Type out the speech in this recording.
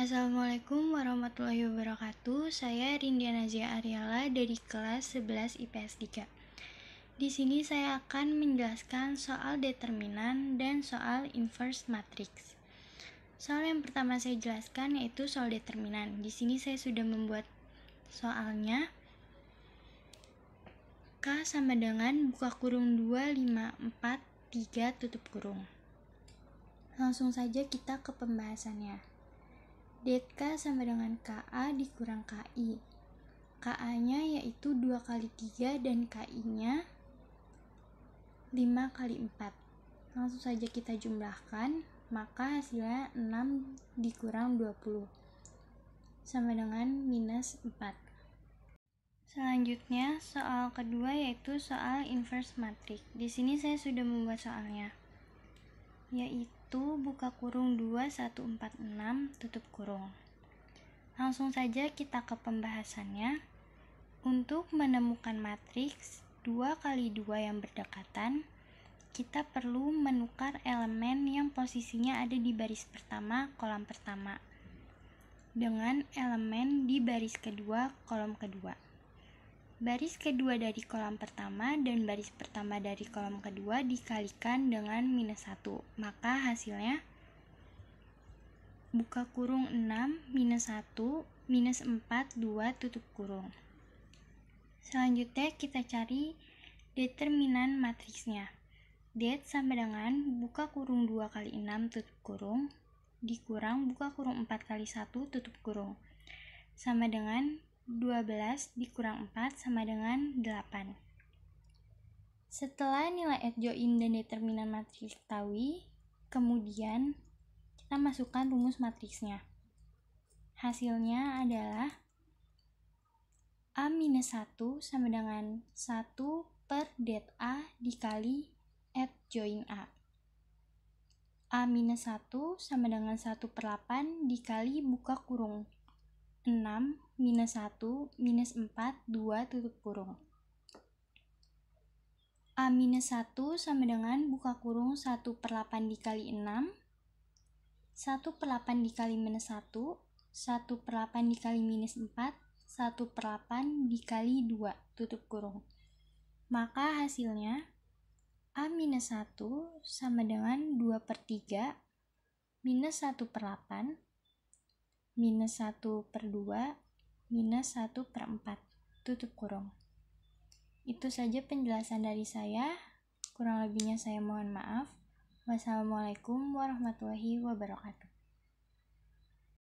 Assalamualaikum warahmatullahi wabarakatuh. Saya Rindia Nazia Ariala dari kelas 11 IPS 3. Di sini saya akan menjelaskan soal determinan dan soal inverse matrix. Soal yang pertama saya jelaskan yaitu soal determinan. Di sini saya sudah membuat soalnya. K sama dengan buka kurung 2, 5, 4, 3 tutup kurung. Langsung saja kita ke pembahasannya. DK sama dengan KA dikurang KI. KA-nya yaitu 2 kali 3 dan KI-nya 5 kali 4. Langsung saja kita jumlahkan, maka hasilnya 6 dikurang 20 sama dengan minus 4. Selanjutnya, soal kedua yaitu soal inverse matrik. Di sini saya sudah membuat soalnya yaitu buka kurung 2146 tutup kurung. Langsung saja kita ke pembahasannya. Untuk menemukan matriks 2 kali 2 yang berdekatan, kita perlu menukar elemen yang posisinya ada di baris pertama kolam pertama dengan elemen di baris kedua kolom kedua. Baris kedua dari kolam pertama dan baris pertama dari kolam kedua dikalikan dengan minus 1. Maka hasilnya buka kurung 6 minus 1 minus 4 2 tutup kurung. Selanjutnya kita cari determinan matriksnya. D sama dengan buka kurung 2 kali 6 tutup kurung dikurang buka kurung 4 kali 1 tutup kurung sama dengan 12 dikurang 4 sama dengan 8. Setelah nilai F join dan determinan matriks ketahui, kemudian kita masukkan rumus matriksnya. Hasilnya adalah A-1 minus sama dengan 1 per det A dikali F join A. A-1 minus sama dengan 1 per 8 dikali buka kurung 6 minus 1 minus 4 2 tutup kurung A minus 1 sama dengan buka kurung 1 per 8 dikali 6 1 per 8 dikali minus 1 1 per 8 dikali minus 4 1 per 8 dikali 2 tutup kurung maka hasilnya A minus 1 sama dengan 2 per 3 minus 1 per 8 minus 1 per 2 minus 1 per 4 tutup kurung itu saja penjelasan dari saya kurang lebihnya saya mohon maaf wassalamualaikum warahmatullahi wabarakatuh